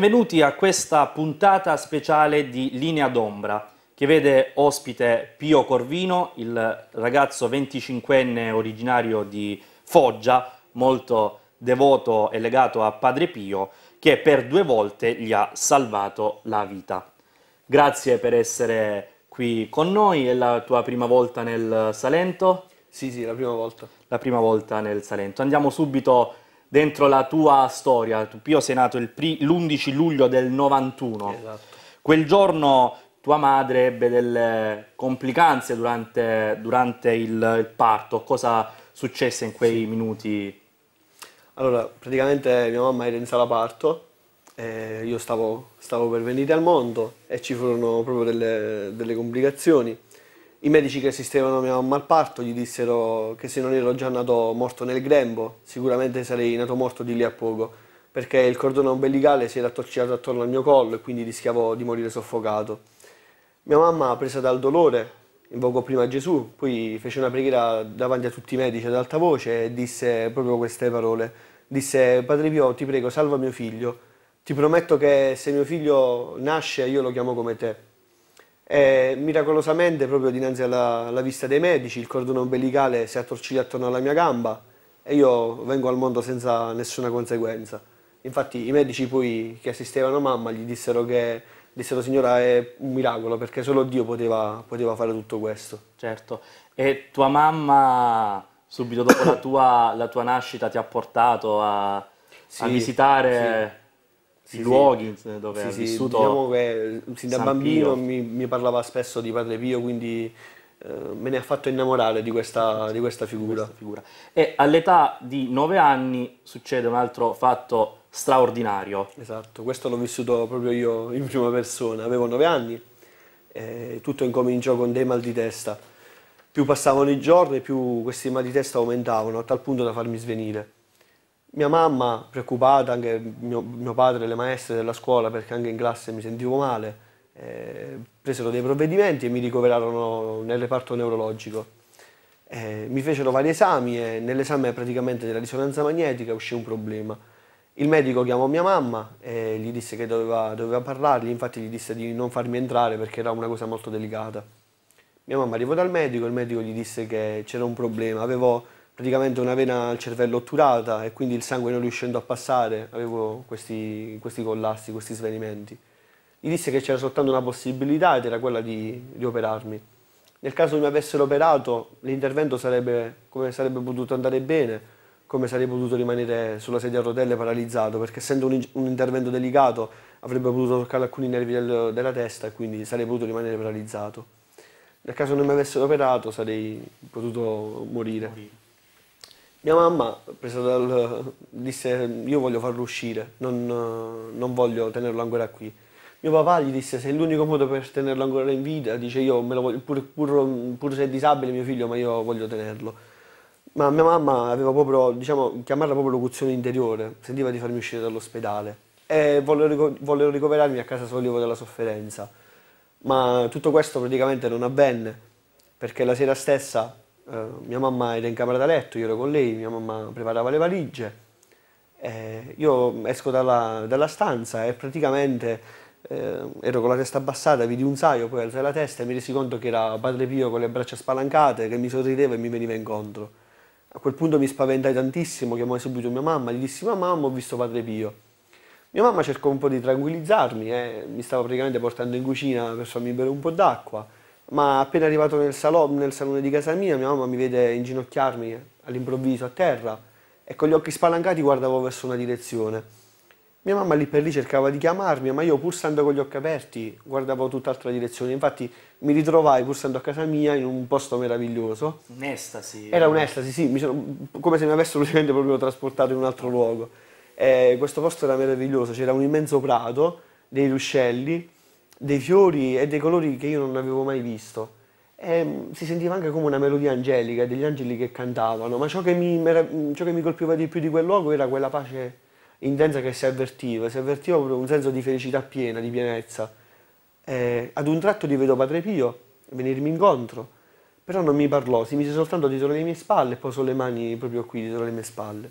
Benvenuti a questa puntata speciale di Linea d'Ombra che vede ospite Pio Corvino, il ragazzo 25enne originario di Foggia, molto devoto e legato a Padre Pio, che per due volte gli ha salvato la vita. Grazie per essere qui con noi, è la tua prima volta nel Salento? Sì, sì, la prima volta. La prima volta nel Salento. Andiamo subito dentro la tua storia. Tu, Pio sei nato l'11 luglio del 91. Esatto. Quel giorno tua madre ebbe delle complicanze durante, durante il, il, parto. Cosa successe in quei sì. minuti? Allora, praticamente mia mamma era in sala parto, io stavo, stavo, per venire al mondo e ci furono proprio delle, delle complicazioni i medici che assistevano mia mamma al parto gli dissero che se non ero già nato morto nel grembo, sicuramente sarei nato morto di lì a poco, perché il cordone ombelicale si era attorciato attorno al mio collo e quindi rischiavo di morire soffocato. Mia mamma, presa dal dolore, invocò prima Gesù, poi fece una preghiera davanti a tutti i medici ad alta voce e disse proprio queste parole. Disse, Padre Pio, ti prego, salva mio figlio. Ti prometto che se mio figlio nasce io lo chiamo come te. E eh, miracolosamente, proprio dinanzi alla, alla vista dei medici, il cordone ombelicale si attorciglia attorno alla mia gamba e io vengo al mondo senza nessuna conseguenza. Infatti i medici poi che assistevano mamma gli dissero che dissero signora è un miracolo perché solo Dio poteva, poteva fare tutto questo. Certo, e tua mamma subito dopo la, tua, la tua, nascita ti ha portato a, sì, a visitare... Sì sì, luoghi sì. dove ha vissuto. Diciamo che sin da San bambino mi, mi, parlava spesso di Padre Pio, quindi eh, me ne ha fatto innamorare di questa, di questa, figura. questa figura. E all'età di 9 anni succede un altro fatto straordinario. Esatto, questo l'ho vissuto proprio io in prima persona, avevo 9 anni e tutto incominciò con dei mal di testa. Più passavano i giorni, più questi mal di testa aumentavano, a tal punto da farmi svenire mia mamma preoccupata, anche mio, mio, padre, le maestre della scuola, perché anche in classe mi sentivo male, eh, presero dei provvedimenti e mi ricoverarono nel reparto neurologico. Eh, mi fecero vari esami e nell'esame praticamente della risonanza magnetica uscì un problema. Il medico chiamò mia mamma e gli disse che doveva, doveva parlargli, infatti gli disse di non farmi entrare perché era una cosa molto delicata. Mia mamma arrivò dal medico e il medico gli disse che c'era un problema, avevo praticamente una vena al cervello otturata e quindi il sangue non riuscendo a passare, avevo questi, questi collassi, questi svenimenti. Gli disse che c'era soltanto una possibilità ed era quella di, di operarmi. Nel caso mi avessero operato, l'intervento sarebbe come sarebbe potuto andare bene, come sarei potuto rimanere sulla sedia a rotelle paralizzato, perché essendo un, un intervento delicato avrebbe potuto toccare alcuni nervi del, della testa e quindi sarei potuto rimanere paralizzato. Nel caso non mi avessero operato sarei potuto morire. morire. Mia mamma, presa dal, disse io voglio farlo uscire, non, non, voglio tenerlo ancora qui. Mio papà gli disse se è l'unico modo per tenerlo ancora in vita, dice io me lo voglio, pur, pur, pur se è disabile mio figlio, ma io voglio tenerlo. Ma mia mamma aveva proprio, diciamo, chiamarla proprio locuzione interiore, sentiva di farmi uscire dall'ospedale e volevo, ricoverarmi a casa sollievo della sofferenza. Ma tutto questo praticamente non avvenne, perché la sera stessa eh, mia mamma era in camera da letto, io ero con lei, mia mamma preparava le valigie, eh, io esco dalla, dalla, stanza e praticamente eh, ero con la testa abbassata, vidi un saio, poi alzai la testa e mi resi conto che era Padre Pio con le braccia spalancate, che mi sorrideva e mi veniva incontro. A quel punto mi spaventai tantissimo, chiamai subito mia mamma, gli dissi mamma ho visto Padre Pio. Mia mamma cercò un po' di tranquillizzarmi e eh, mi stava praticamente portando in cucina per farmi bere un po' d'acqua ma appena arrivato nel, salone, nel salone di casa mia, mia mamma mi vede inginocchiarmi all'improvviso a terra e con gli occhi spalancati guardavo verso una direzione. Mia mamma lì per lì cercava di chiamarmi, ma io pur stando con gli occhi aperti guardavo tutt'altra direzione. Infatti mi ritrovai pur stando a casa mia in un posto meraviglioso. Un'estasi. Era un'estasi, sì, sono, come se mi avessero praticamente proprio trasportato in un altro luogo. Eh, questo posto era meraviglioso, c'era un immenso prato, dei ruscelli, dei fiori e dei colori che io non avevo mai visto. E mm, si sentiva anche come una melodia angelica, degli angeli che cantavano, ma ciò che mi, mm, ciò che mi colpiva di più di quel luogo era quella pace intensa che si avvertiva, si avvertiva un senso di felicità piena, di pienezza. E ad un tratto li vedo Padre Pio venirmi incontro, però non mi parlò, si mise soltanto dietro le mie spalle e posò le mani proprio qui dietro le mie spalle.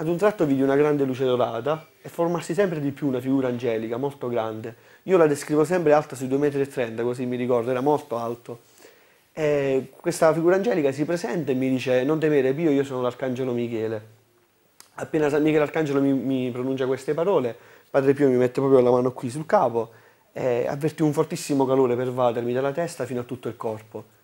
Ad un tratto vidi una grande luce dorata e formarsi sempre di più una figura angelica, molto grande. Io la descrivo sempre alta sui 2,30 m, così mi ricordo, era molto alto. E questa figura angelica si presenta e mi dice non temere Pio, io sono l'Arcangelo Michele. Appena San Michele Arcangelo mi, mi pronuncia queste parole, Padre Pio mi mette proprio la mano qui sul capo e avvertì un fortissimo calore pervadermi dalla testa fino a tutto il corpo.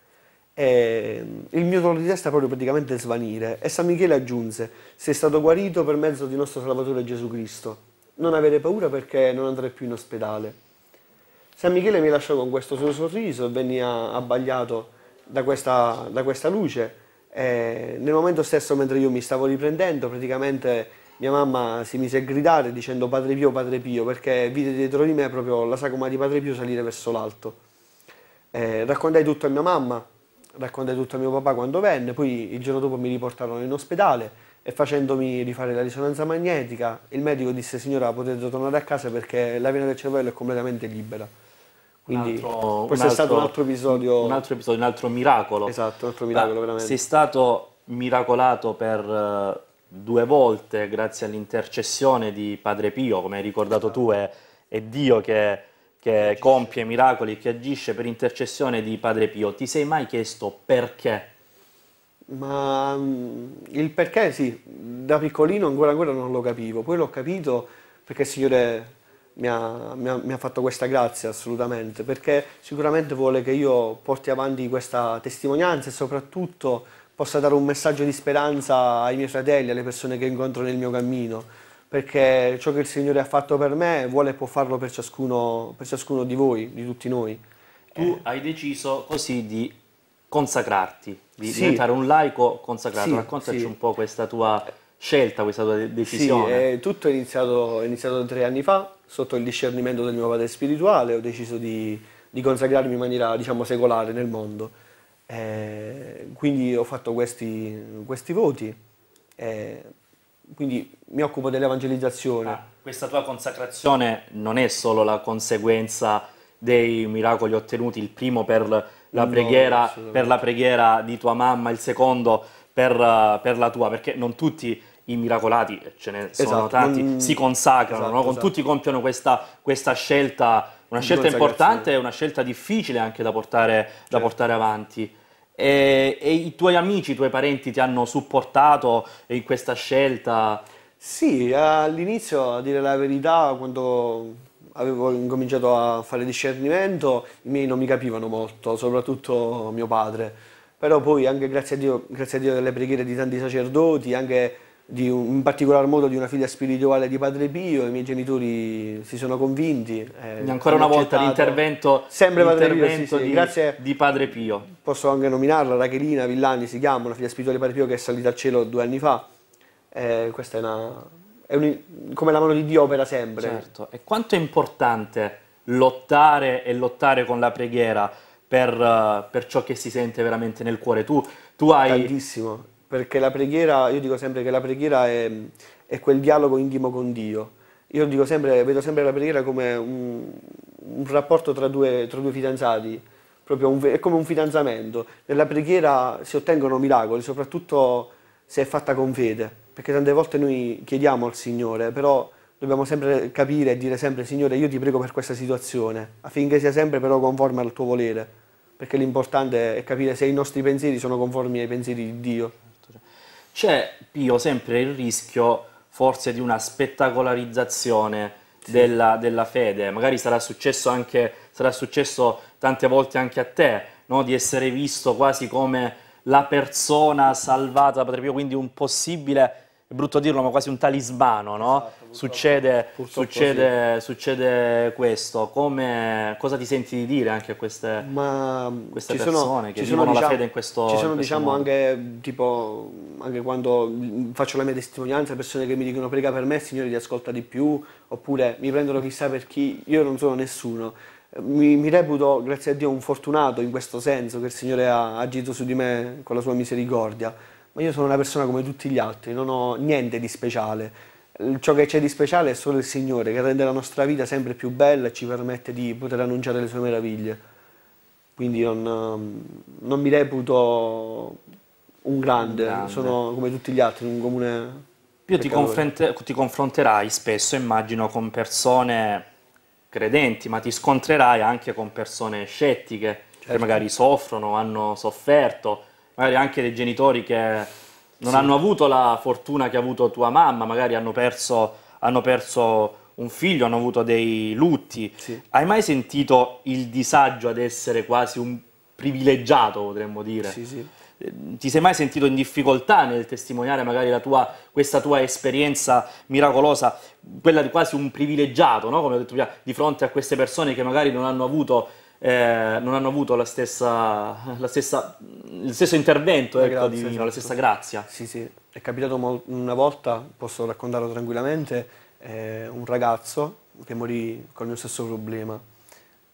Ehm, il mio dolore di testa proprio praticamente svanire e San Michele aggiunse sei stato guarito per mezzo di nostro Salvatore Gesù Cristo non avere paura perché non andrai più in ospedale San Michele mi lasciò con questo suo sorriso e venne abbagliato da questa, da questa luce e nel momento stesso mentre io mi stavo riprendendo praticamente mia mamma si mise a gridare dicendo Padre Pio, Padre Pio perché vide dietro di me proprio la sagoma di Padre Pio salire verso l'alto eh, raccontai tutto a mia mamma raccontai tutto a mio papà quando venne, poi il giorno dopo mi riportarono in ospedale e facendomi rifare la risonanza magnetica il medico disse signora potete tornare a casa perché la vena del cervello è completamente libera. Quindi altro, questo altro, è stato un altro episodio. Un altro episodio, un altro miracolo. Esatto, un altro miracolo Ma ah, veramente. Sei stato miracolato per eh, due volte grazie all'intercessione di Padre Pio, come hai ricordato esatto. tu, è, è Dio che che compie miracoli, che agisce per intercessione di Padre Pio, ti sei mai chiesto perché? Ma mm, il perché sì, da piccolino ancora, ancora non lo capivo, poi l'ho capito perché il Signore mi ha, mi, ha, mi ha, fatto questa grazia assolutamente, perché sicuramente vuole che io porti avanti questa testimonianza e soprattutto possa dare un messaggio di speranza ai miei fratelli, alle persone che incontro nel mio cammino perché ciò che il Signore ha fatto per me vuole e può farlo per ciascuno, per ciascuno di voi, di tutti noi. Tu eh. hai deciso così di consacrarti, di sì. diventare un laico consacrato. Sì, Raccontaci sì. un po' questa tua scelta, questa tua decisione. Sì, eh, tutto è iniziato, è iniziato, tre anni fa, sotto il discernimento del mio padre spirituale, ho deciso di, di consacrarmi in maniera, diciamo, secolare nel mondo. Eh, quindi ho fatto questi, questi voti. Eh, quindi mi occupo dell'evangelizzazione. Ah, questa tua consacrazione non è solo la conseguenza dei miracoli ottenuti, il primo per la, no, preghiera, per la preghiera, di tua mamma, il secondo per, eh, per, la tua, perché non tutti i miracolati, ce ne sono esatto, tanti, non... si esatto, consacrano, esatto, no? esatto. tutti compiono questa, questa scelta, una scelta importante e una scelta difficile anche da portare, certo. da portare avanti. E, e, i tuoi amici, i tuoi parenti ti hanno supportato in questa scelta? Sì, all'inizio, a dire la verità, quando avevo incominciato a fare discernimento, i miei non mi capivano molto, soprattutto mio padre. Però poi, anche grazie a Dio, grazie a Dio delle preghiere di tanti sacerdoti, anche un, in particolar modo di una figlia spirituale di Padre Pio, i miei genitori si sono convinti. Eh, Ancora una volta l'intervento, sì, sì, di, di Padre Pio. Posso anche nominarla, Rachelina Villani si chiama, una figlia spirituale di Padre Pio che è salita al cielo due anni fa. Eh, questa è una, è un, come la mano di Dio opera sempre. Certo, e quanto è importante lottare e lottare con la preghiera per, eh, per ciò che si sente veramente nel cuore. Tu, tu hai... Tantissimo perché la preghiera, io dico sempre che la preghiera è, è quel dialogo intimo con Dio. Io dico sempre, vedo sempre la preghiera come un, un rapporto tra due, tra due fidanzati, un, è come un fidanzamento. Nella preghiera si ottengono miracoli, soprattutto se è fatta con fede, perché tante volte noi chiediamo al Signore, però dobbiamo sempre capire e dire sempre Signore io ti prego per questa situazione, affinché sia sempre però conforme al tuo volere, perché l'importante è capire se i nostri pensieri sono conformi ai pensieri di Dio c'è cioè, Pio sempre il rischio forse di una spettacolarizzazione sì. della, della, fede, magari sarà successo, anche, sarà successo tante volte anche a te, no? di essere visto quasi come la persona salvata quindi un possibile brutto dirlo, ma quasi un talismano, no? Esatto, succede, succede, succede, questo. Come, cosa ti senti di dire anche a queste, ma queste persone sono, che vivono sono, diciamo, fede in questo Ci sono, questo diciamo, modo. anche, tipo, anche quando faccio la mia testimonianza, persone che mi dicono prega per me, Signore ti ascolta di più, oppure mi prendono chissà per chi, io non sono nessuno. Mi, mi, reputo, grazie a Dio, un fortunato in questo senso che il Signore ha agito su di me con la sua misericordia ma io sono una persona come tutti gli altri, non ho niente di speciale. Ciò che c'è di speciale è solo il Signore che rende la nostra vita sempre più bella e ci permette di poter annunciare le sue meraviglie. Quindi non, ehm, non mi reputo un grande, un grande, sono come tutti gli altri, un comune... Io ti, ti confronterai spesso, immagino, con persone credenti, ma ti scontrerai anche con persone scettiche, certo. che magari soffrono, hanno sofferto magari anche dei genitori che non sì. hanno avuto la fortuna che ha avuto tua mamma, magari hanno perso, hanno perso un figlio, hanno avuto dei lutti. Sì. Hai mai sentito il disagio ad essere quasi un privilegiato, potremmo dire? Sì, sì. Eh, ti sei mai sentito in difficoltà nel testimoniare magari tua, questa tua esperienza miracolosa, quella di quasi un privilegiato, no? come ho detto prima, di fronte a queste persone che magari non hanno avuto eh, non hanno avuto la stessa, la stessa, lo stesso intervento ecco, grazia, divino, esatto. la stessa grazia. Sì, sì, è capitato una volta, posso raccontarlo tranquillamente, eh, un ragazzo che morì con il mio stesso problema.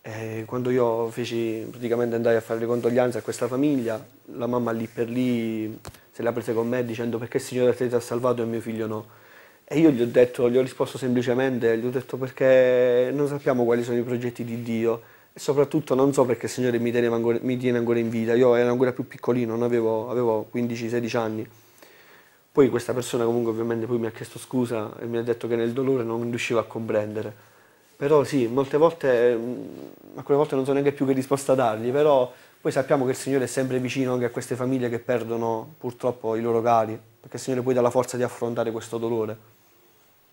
Eh, quando io feci, praticamente andare a fare le condoglianze a questa famiglia, la mamma lì per lì se l'ha presa con me dicendo perché il Signore ti ha salvato e mio figlio no. E io gli ho detto, gli ho risposto semplicemente, gli ho detto perché non sappiamo quali sono i progetti di Dio soprattutto non so perché il Signore mi tiene ancora, mi tiene ancora in vita, io ero ancora più piccolino, avevo, avevo 15-16 anni. Poi questa persona comunque ovviamente poi mi ha chiesto scusa e mi ha detto che nel dolore non riusciva a comprendere. Però sì, molte volte, mm, alcune volte non so neanche più che risposta dargli, però poi sappiamo che il Signore è sempre vicino anche a queste famiglie che perdono purtroppo i loro cari, perché il Signore poi dà la forza di affrontare questo dolore.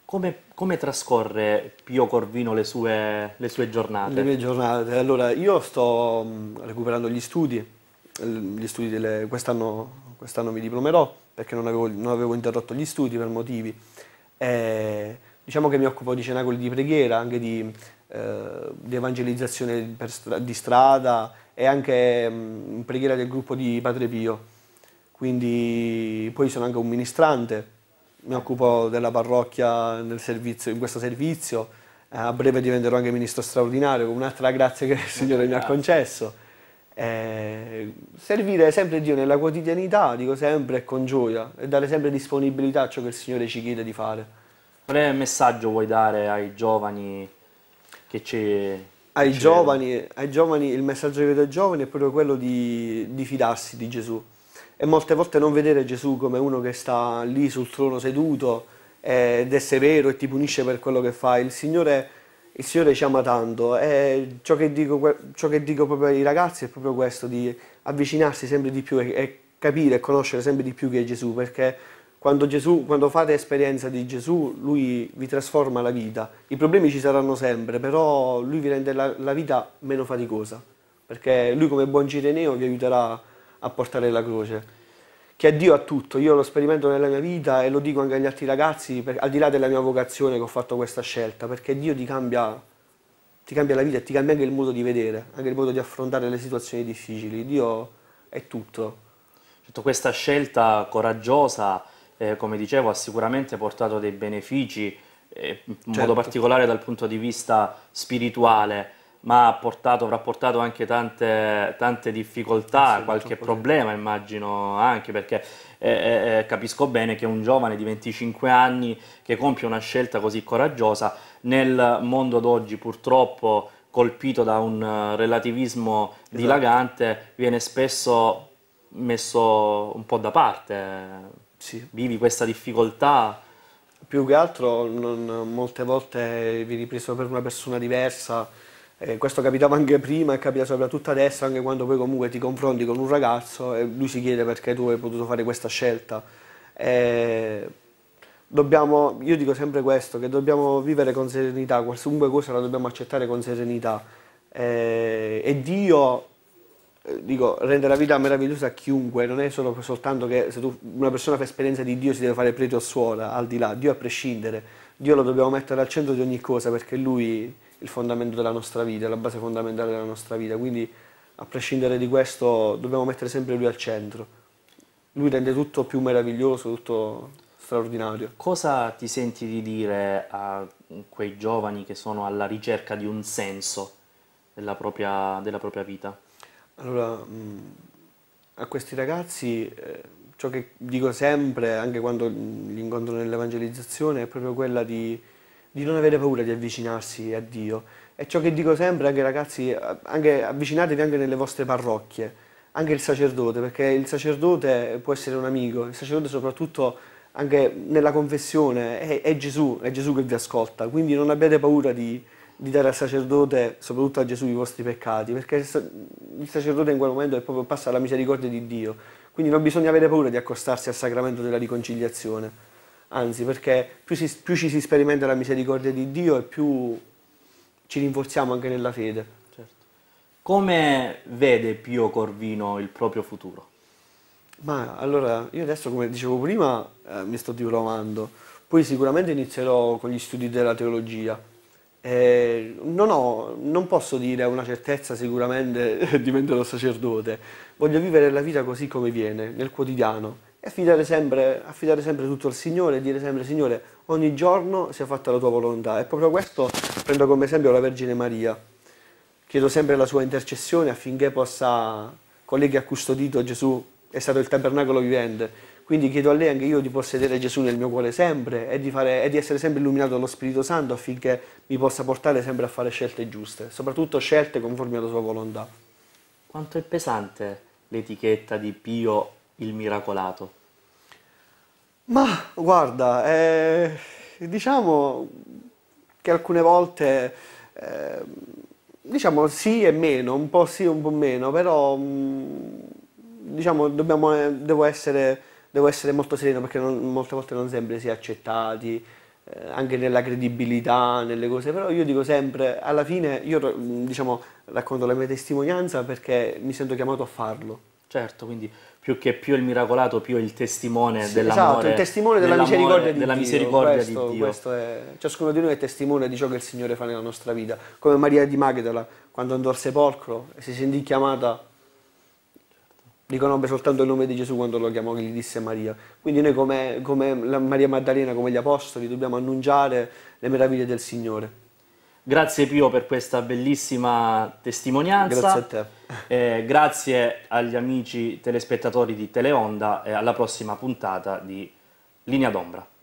Come, come, trascorre Pio Corvino le sue, le sue, giornate? Le mie giornate? Allora, io sto mm, recuperando gli studi, gli studi delle, quest'anno, quest'anno, mi diplomerò perché non avevo, non avevo, interrotto gli studi per motivi. E, diciamo che mi occupo di cenacoli di preghiera, anche di, eh, di evangelizzazione stra, di strada e anche mh, mm, preghiera del gruppo di Padre Pio. Quindi poi sono anche un ministrante mi occupo della parrocchia servizio, in questo servizio, eh, a breve diventerò anche ministro straordinario, un'altra grazia che il Signore mi ha concesso. Eh, servire sempre Dio nella quotidianità, dico sempre, e con gioia, e dare sempre disponibilità a ciò che il Signore ci chiede di fare. Quale messaggio vuoi dare ai giovani che ci... Ai, giovani, ai giovani, il messaggio che vedo ai giovani è proprio quello di, di fidarsi di Gesù e molte volte non vedere Gesù come uno che sta lì sul trono seduto ed è severo e ti punisce per quello che fai. Il Signore, il Signore ci ama tanto e ciò che, dico, ciò che, dico, proprio ai ragazzi è proprio questo, di avvicinarsi sempre di più e, capire e conoscere sempre di più che è Gesù, perché quando, Gesù, quando fate esperienza di Gesù, Lui vi trasforma la vita. I problemi ci saranno sempre, però Lui vi rende la, la vita meno faticosa, perché Lui come buon Cireneo vi aiuterà a portare la croce. Che Dio ha tutto, io lo sperimento nella mia vita e lo dico anche agli altri ragazzi, per, al di là della mia vocazione che ho fatto questa scelta, perché Dio ti cambia, ti cambia la vita e ti cambia anche il modo di vedere, anche il modo di affrontare le situazioni difficili. Dio è tutto. Certo, questa scelta coraggiosa, eh, come dicevo, ha sicuramente portato dei benefici, eh, in certo. modo particolare dal punto di vista spirituale ma ha portato, avrà portato anche tante, tante difficoltà, sì, qualche problema immagino anche perché eh, eh, eh, capisco bene che un giovane di 25 anni che compie una scelta così coraggiosa nel mondo d'oggi purtroppo colpito da un eh, relativismo esatto. dilagante viene spesso messo un po' da parte. Sì. Vivi questa difficoltà? Più che altro non, molte volte vi preso per una persona diversa eh, questo capitava anche prima e capita soprattutto adesso, anche quando poi comunque ti confronti con un ragazzo e lui si chiede perché tu hai potuto fare questa scelta. Eh, dobbiamo, io dico sempre questo, che dobbiamo vivere con serenità, qualsiasi cosa la dobbiamo accettare con serenità. Eh, e Dio eh, dico, rende la vita meravigliosa a chiunque, non è solo, soltanto che se tu, una persona fa esperienza di Dio si deve fare prete o suola, al di là, Dio a prescindere, Dio lo dobbiamo mettere al centro di ogni cosa perché Lui il fondamento della nostra vita, la base fondamentale della nostra vita, quindi a prescindere di questo dobbiamo mettere sempre lui al centro. Lui rende tutto più meraviglioso, tutto straordinario. Cosa ti senti di dire a quei giovani che sono alla ricerca di un senso della propria, della propria vita? Allora, mm, a questi ragazzi eh, ciò che dico sempre, anche quando li incontro nell'evangelizzazione, è proprio quella di di non avere paura di avvicinarsi a Dio. E ciò che dico sempre anche ragazzi, anche, avvicinatevi anche nelle vostre parrocchie, anche il sacerdote, perché il sacerdote può essere un amico, il sacerdote soprattutto anche nella confessione è, è Gesù, è Gesù che vi ascolta, quindi non abbiate paura di, di dare al sacerdote, soprattutto a Gesù, i vostri peccati, perché il sacerdote in quel momento è proprio passa alla misericordia di Dio, quindi non bisogna avere paura di accostarsi al sacramento della riconciliazione anzi perché più, si, più, ci si sperimenta la misericordia di Dio e più ci rinforziamo anche nella fede. Certo. Come vede Pio Corvino il proprio futuro? Ma allora, io adesso come dicevo prima eh, mi sto diplomando, poi sicuramente inizierò con gli studi della teologia. Eh, non, ho, non posso dire a una certezza sicuramente diventerò sacerdote, voglio vivere la vita così come viene, nel quotidiano affidare sempre, affidare sempre tutto al Signore e dire sempre Signore ogni giorno sia fatta la tua volontà e proprio questo prendo come esempio la Vergine Maria chiedo sempre la sua intercessione affinché possa con lei che ha custodito Gesù è stato il tabernacolo vivente quindi chiedo a lei anche io di possedere Gesù nel mio cuore sempre e di, fare, e di, essere sempre illuminato dallo Spirito Santo affinché mi possa portare sempre a fare scelte giuste, soprattutto scelte conformi alla sua volontà. Quanto è pesante l'etichetta di Pio il miracolato? Ma guarda, eh, diciamo che alcune volte, eh, diciamo sì e meno, un po' sì e un po' meno, però mm, diciamo dobbiamo, eh, devo, essere, devo, essere, molto sereno perché non, molte volte non sempre si è accettati, eh, anche nella credibilità, nelle cose, però io dico sempre, alla fine io mm, diciamo, racconto la mia testimonianza perché mi sento chiamato a farlo. Certo, quindi più che più il miracolato, più il testimone sì, dell'amore. Esatto, il testimone della misericordia di della Dio. Misericordia questo, di Dio. È, ciascuno di noi è testimone di ciò che il Signore fa nella nostra vita. Come Maria di Magdala, quando andò al sepolcro e si sentì chiamata, certo. riconobbe soltanto il nome di Gesù quando lo chiamò, che gli disse Maria. Quindi noi come, come Maria Maddalena, come gli Apostoli, dobbiamo annunciare le meraviglie del Signore. Grazie Pio per questa bellissima testimonianza. Grazie a te. Eh, grazie agli amici telespettatori di Teleonda e alla prossima puntata di Linea d'Ombra.